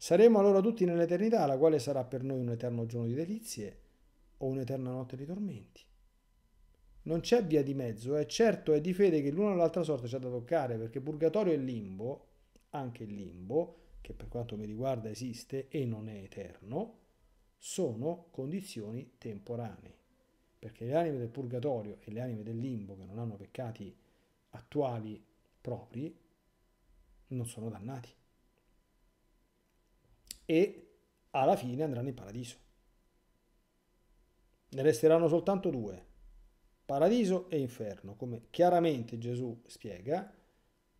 Saremo allora tutti nell'eternità, la quale sarà per noi un eterno giorno di delizie o un'eterna notte di tormenti. Non c'è via di mezzo, è certo è di fede che l'una o l'altra sorte c'è da toccare, perché purgatorio e limbo, anche il limbo, che per quanto mi riguarda esiste e non è eterno, sono condizioni temporanee, perché le anime del purgatorio e le anime del limbo che non hanno peccati attuali propri non sono dannati e alla fine andranno in paradiso. Ne resteranno soltanto due, paradiso e inferno, come chiaramente Gesù spiega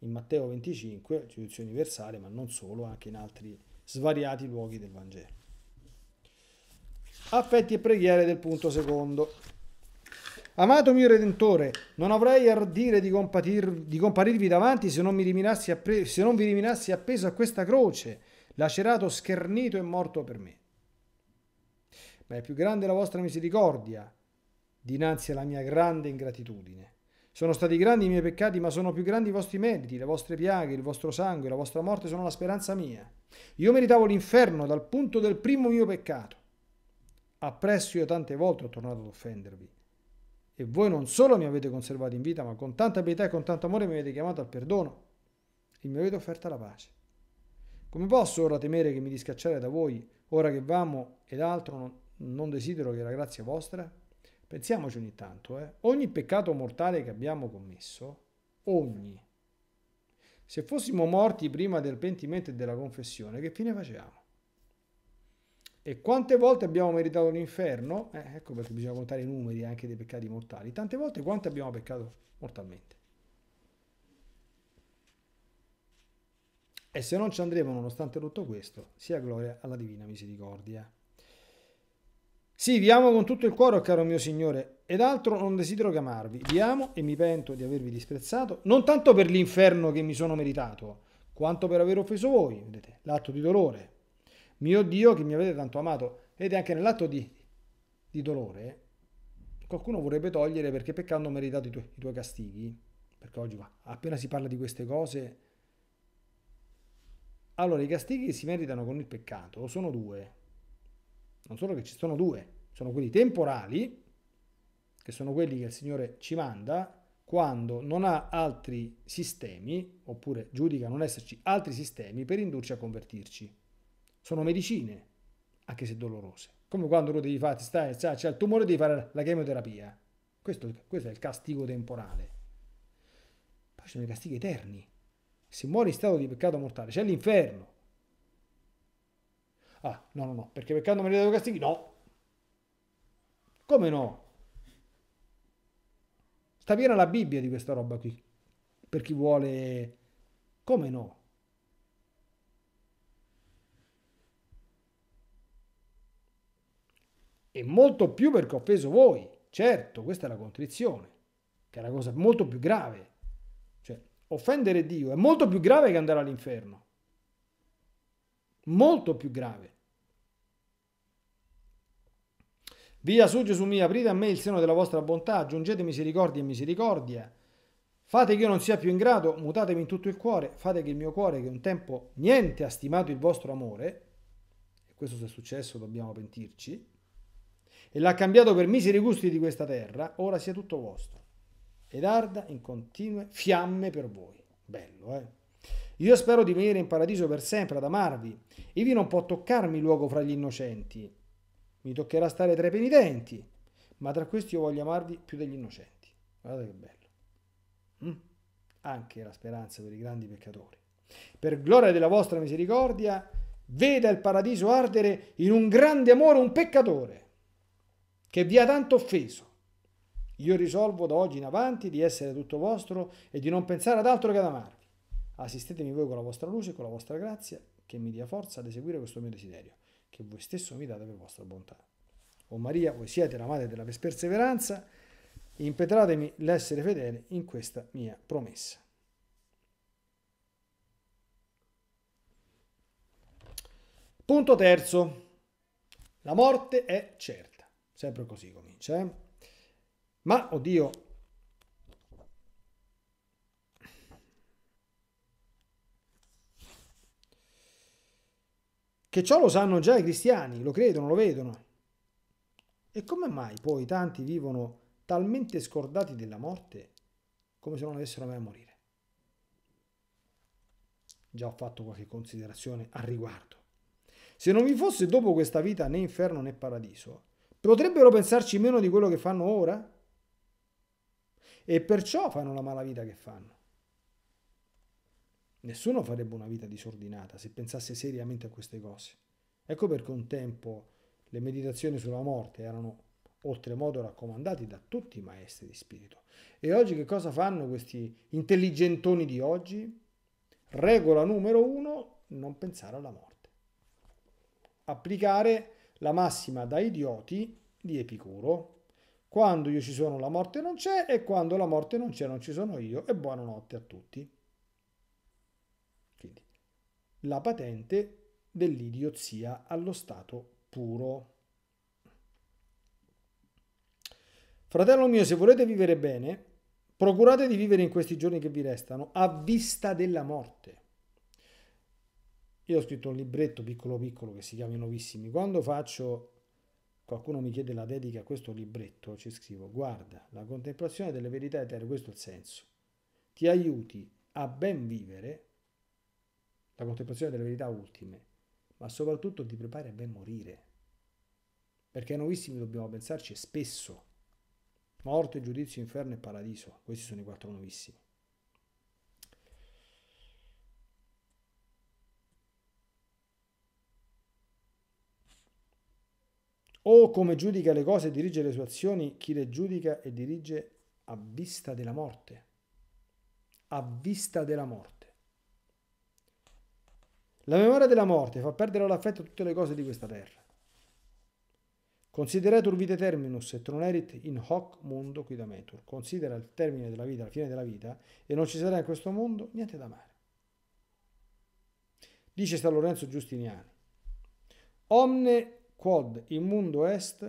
in Matteo 25, giudizio universale, ma non solo, anche in altri svariati luoghi del Vangelo. Affetti e preghiere del punto secondo. Amato mio Redentore, non avrei ardire di, compatir, di comparirvi davanti se non, mi rimanassi appeso a questa croce lacerato, schernito e morto per me. Ma è più grande la vostra misericordia dinanzi alla mia grande ingratitudine. Sono stati grandi i miei peccati, ma sono più grandi i vostri meriti, le vostre piaghe, il vostro sangue, la vostra morte sono la speranza mia. Io meritavo l'inferno dal punto del primo mio peccato. Appresso io tante volte ho tornato ad offendervi. E voi non solo mi avete conservato in vita, ma con tanta pietà e con tanto amore mi avete chiamato al perdono e mi avete offerta la pace. Come posso ora temere che mi discacciare da voi, ora che vamo ed altro non, non desidero che la grazia vostra? Pensiamoci ogni tanto, eh? ogni peccato mortale che abbiamo commesso, ogni. Se fossimo morti prima del pentimento e della confessione, che fine facevamo? E quante volte abbiamo meritato l'inferno? Eh, ecco perché bisogna contare i numeri anche dei peccati mortali. Tante volte quante abbiamo peccato mortalmente? E se non ci andremo nonostante tutto questo, sia gloria alla divina misericordia. Sì, vi amo con tutto il cuore, caro mio Signore, ed altro non desidero che amarvi. Vi amo e mi pento di avervi disprezzato, non tanto per l'inferno che mi sono meritato, quanto per aver offeso voi, vedete, l'atto di dolore. Mio Dio che mi avete tanto amato, vedete anche nell'atto di, di dolore, qualcuno vorrebbe togliere perché peccando ho meritato i, tu, i tuoi castighi, perché oggi appena si parla di queste cose allora, i castighi che si meritano con il peccato, sono due. Non solo che ci sono due, sono quelli temporali, che sono quelli che il Signore ci manda quando non ha altri sistemi, oppure giudica non esserci altri sistemi per indurci a convertirci. Sono medicine, anche se dolorose. Come quando uno devi fare, c'è il tumore, devi fare la chemioterapia. Questo, questo è il castigo temporale. Poi ci sono i castighi eterni, se muore in stato di peccato mortale, c'è l'inferno. Ah, no, no, no, perché peccato meritato castighi? No. Come no? Sta piena la Bibbia di questa roba qui. Per chi vuole... Come no? E molto più perché ho offeso voi. Certo, questa è la contrizione, che è la cosa molto più grave offendere Dio è molto più grave che andare all'inferno. Molto più grave. Via su Gesù mio, aprite a me il seno della vostra bontà, aggiungete misericordia e misericordia. Fate che io non sia più in grado, mutatemi in tutto il cuore, fate che il mio cuore, che un tempo niente ha stimato il vostro amore, e questo se è successo dobbiamo pentirci, e l'ha cambiato per miseri gusti di questa terra, ora sia tutto vostro ed arda in continue fiamme per voi. Bello, eh? Io spero di venire in paradiso per sempre ad amarvi. E vi non può toccarmi luogo fra gli innocenti. Mi toccherà stare tra i penitenti, ma tra questi io voglio amarvi più degli innocenti. Guardate che bello. Mm? Anche la speranza per i grandi peccatori. Per gloria della vostra misericordia, veda il paradiso ardere in un grande amore un peccatore che vi ha tanto offeso io risolvo da oggi in avanti di essere tutto vostro e di non pensare ad altro che ad amarvi. Assistetemi voi con la vostra luce, e con la vostra grazia, che mi dia forza ad eseguire questo mio desiderio, che voi stesso mi date per vostra bontà. O Maria, voi siete la madre della perseveranza, impetratemi l'essere fedele in questa mia promessa. Punto terzo. La morte è certa. Sempre così comincia. Eh? Ma, oddio, che ciò lo sanno già i cristiani, lo credono, lo vedono. E come mai poi tanti vivono talmente scordati della morte come se non avessero mai a morire? Già ho fatto qualche considerazione al riguardo. Se non vi fosse dopo questa vita né inferno né paradiso, potrebbero pensarci meno di quello che fanno ora? e perciò fanno la mala vita che fanno. Nessuno farebbe una vita disordinata se pensasse seriamente a queste cose. Ecco perché un tempo le meditazioni sulla morte erano oltremodo raccomandate da tutti i maestri di spirito. E oggi che cosa fanno questi intelligentoni di oggi? Regola numero uno, non pensare alla morte. Applicare la massima da idioti di Epicuro, quando io ci sono la morte non c'è e quando la morte non c'è non ci sono io e buonanotte a tutti. Quindi la patente dell'idiozia allo stato puro. Fratello mio, se volete vivere bene, procurate di vivere in questi giorni che vi restano a vista della morte. Io ho scritto un libretto piccolo piccolo che si chiama I Novissimi. Quando faccio qualcuno mi chiede la dedica a questo libretto, ci scrivo, guarda, la contemplazione delle verità eterne, questo è il senso, ti aiuti a ben vivere, la contemplazione delle verità ultime, ma soprattutto ti prepari a ben morire, perché nuovissimi dobbiamo pensarci spesso, morte, giudizio, inferno e paradiso, questi sono i quattro nuovissimi. O come giudica le cose e dirige le sue azioni chi le giudica e dirige a vista della morte. A vista della morte. La memoria della morte fa perdere l'affetto a tutte le cose di questa terra. Consideratur vite terminus et non erit in hoc mondo qui da metur. Considera il termine della vita, la fine della vita, e non ci sarà in questo mondo niente da amare. Dice San Lorenzo Giustiniani. Omne quod immundo est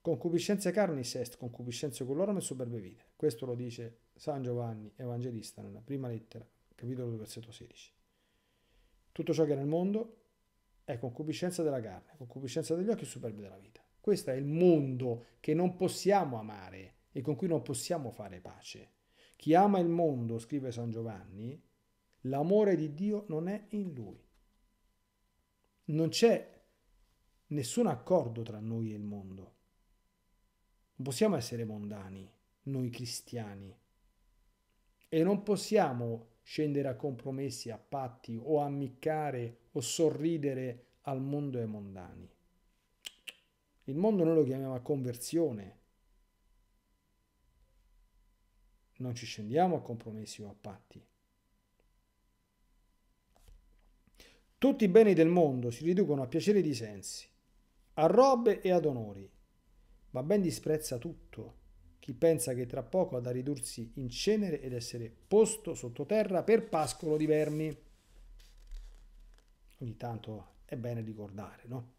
concupiscenze carnis est concupiscenze culorum e superbe vite. Questo lo dice San Giovanni Evangelista nella prima lettera, capitolo 2, versetto 16. Tutto ciò che è nel mondo è concupiscenza della carne, concupiscenza degli occhi e superbe della vita. Questo è il mondo che non possiamo amare e con cui non possiamo fare pace. Chi ama il mondo, scrive San Giovanni, l'amore di Dio non è in lui. Non c'è nessun accordo tra noi e il mondo. Non possiamo essere mondani, noi cristiani, e non possiamo scendere a compromessi, a patti o ammiccare o sorridere al mondo ai mondani. Il mondo noi lo chiamiamo conversione. Non ci scendiamo a compromessi o a patti. Tutti i beni del mondo si riducono a piacere di sensi, a robe e ad onori. Ma ben disprezza tutto chi pensa che tra poco ha da ridursi in cenere ed essere posto sottoterra per pascolo di vermi. Ogni tanto è bene ricordare, no?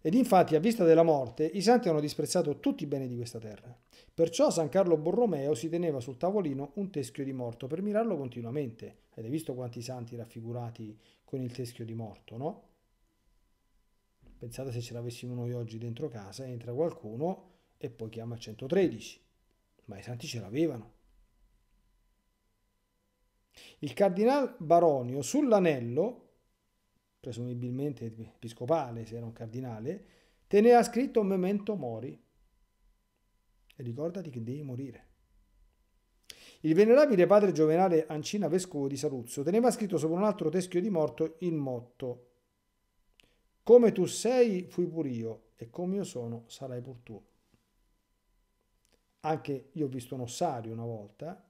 Ed infatti, a vista della morte, i santi hanno disprezzato tutti i beni di questa terra. Perciò San Carlo Borromeo si teneva sul tavolino un teschio di morto per mirarlo continuamente. Avete visto quanti santi raffigurati con il teschio di morto, no? Pensate se ce l'avessimo noi oggi dentro casa, entra qualcuno e poi chiama il 113. Ma i santi ce l'avevano. Il cardinal Baronio sull'anello, presumibilmente episcopale se era un cardinale, teneva scritto memento mori. E ricordati che devi morire. Il venerabile padre giovenale Ancina Vescovo di Saluzzo teneva scritto sopra un altro teschio di morto il motto come tu sei, fui pur io, e come io sono, sarai pur tu. Anche io ho visto un ossario una volta,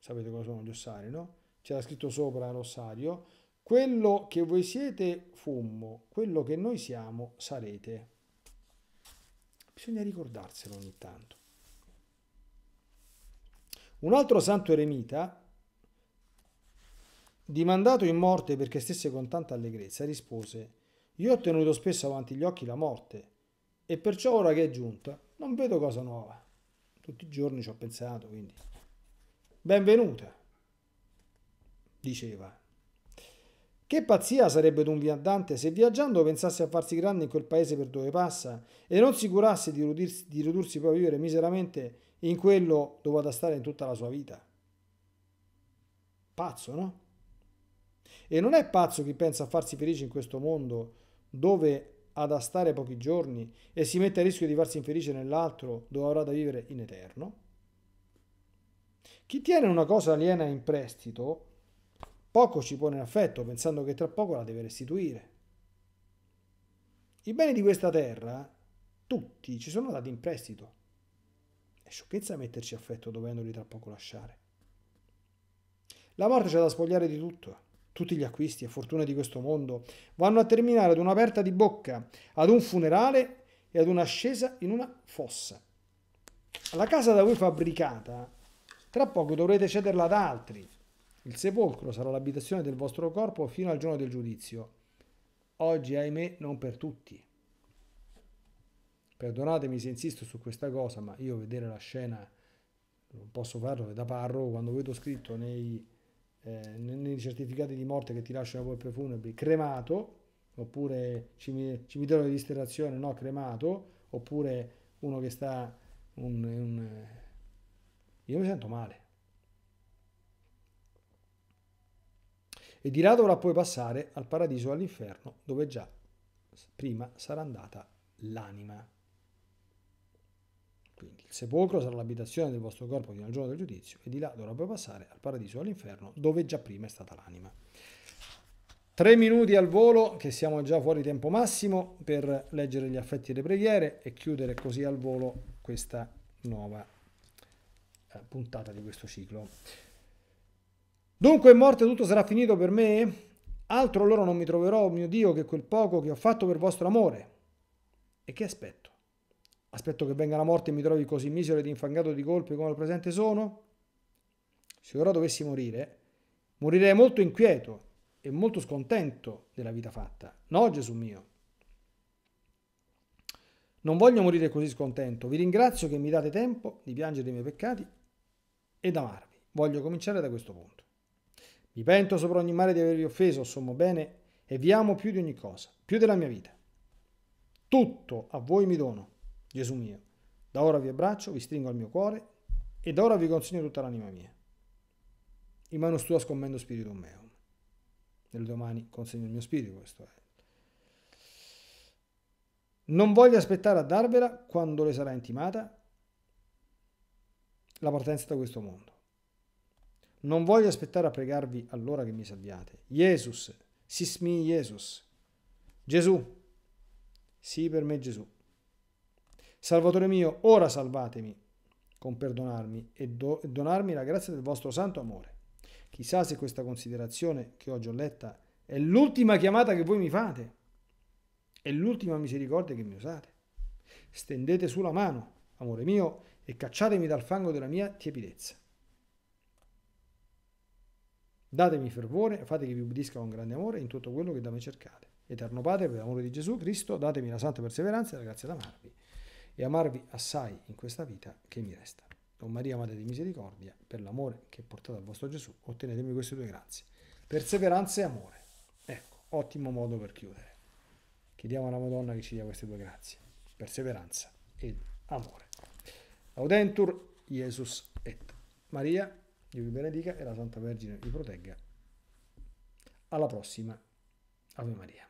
sapete cosa sono gli ossari, no? C'era scritto sopra l'ossario, quello che voi siete fummo, quello che noi siamo sarete. Bisogna ricordarselo ogni tanto. Un altro santo eremita, dimandato in morte perché stesse con tanta allegrezza, rispose io ho tenuto spesso avanti gli occhi la morte e perciò ora che è giunta non vedo cosa nuova. Tutti i giorni ci ho pensato, quindi. Benvenuta, diceva. Che pazzia sarebbe d'un viandante se viaggiando pensasse a farsi grande in quel paese per dove passa e non si curasse di ridursi, di ridursi poi a vivere miseramente in quello dove ha da stare in tutta la sua vita. Pazzo, no? E non è pazzo chi pensa a farsi felice in questo mondo dove ha da stare pochi giorni e si mette a rischio di farsi infelice nell'altro dove avrà da vivere in eterno? Chi tiene una cosa aliena in prestito poco ci pone in affetto pensando che tra poco la deve restituire. I beni di questa terra, tutti, ci sono dati in prestito. È sciocchezza metterci affetto dovendoli tra poco lasciare. La morte c'è da spogliare di tutto tutti gli acquisti e fortune di questo mondo vanno a terminare ad un'aperta di bocca, ad un funerale e ad un'ascesa in una fossa. La casa da voi fabbricata, tra poco dovrete cederla ad altri. Il sepolcro sarà l'abitazione del vostro corpo fino al giorno del giudizio. Oggi, ahimè, non per tutti. Perdonatemi se insisto su questa cosa, ma io vedere la scena, non posso farlo da parroco, quando vedo scritto nei eh, nei certificati di morte che ti lasciano poi profumi, cremato, oppure cimitero di disterrazione no cremato, oppure uno che sta... Un, un, eh, io mi sento male. E di là dovrà poi passare al paradiso all'inferno, dove già prima sarà andata l'anima. Quindi il sepolcro sarà l'abitazione del vostro corpo fino al giorno del giudizio e di là dovrebbe passare al paradiso o all'inferno dove già prima è stata l'anima. Tre minuti al volo, che siamo già fuori tempo massimo, per leggere gli affetti e le preghiere e chiudere così al volo questa nuova eh, puntata di questo ciclo. Dunque, morte, tutto sarà finito per me? Altro allora non mi troverò, mio Dio, che quel poco che ho fatto per vostro amore. E che aspetto? Aspetto che venga la morte e mi trovi così misero ed infangato di colpi come al presente sono? Se ora dovessi morire, morirei molto inquieto e molto scontento della vita fatta. No, Gesù mio. Non voglio morire così scontento. Vi ringrazio che mi date tempo di piangere i miei peccati ed amarvi. Voglio cominciare da questo punto. Mi pento sopra ogni male di avervi offeso, sommo bene, e vi amo più di ogni cosa, più della mia vita. Tutto a voi mi dono Gesù mio, da ora vi abbraccio, vi stringo al mio cuore e da ora vi consegno tutta l'anima mia. In mano sua scommendo spirito meum. Nel domani consegno il mio spirito, questo è. Non voglio aspettare a darvela quando le sarà intimata la partenza da questo mondo. Non voglio aspettare a pregarvi allora che mi salviate. Jesus, sismi Jesus. Gesù, sii per me Gesù. Salvatore mio, ora salvatemi con perdonarmi e, do, e donarmi la grazia del vostro santo amore. Chissà se questa considerazione che oggi ho letta è l'ultima chiamata che voi mi fate, è l'ultima misericordia che mi usate. Stendete sulla mano, amore mio, e cacciatemi dal fango della mia tiepidezza. Datemi fervore, fate che vi ubbidisca con grande amore in tutto quello che da me cercate. Eterno Padre, per l'amore di Gesù Cristo, datemi la santa perseveranza e la grazia d'amarvi e amarvi assai in questa vita che mi resta. O Maria, Madre di Misericordia, per l'amore che portate al vostro Gesù, ottenetemi queste due grazie. Perseveranza e amore. Ecco, ottimo modo per chiudere. Chiediamo alla Madonna che ci dia queste due grazie. Perseveranza ed amore. Audentur Jesus et Maria, Dio vi benedica e la Santa Vergine vi protegga. Alla prossima. Ave Maria.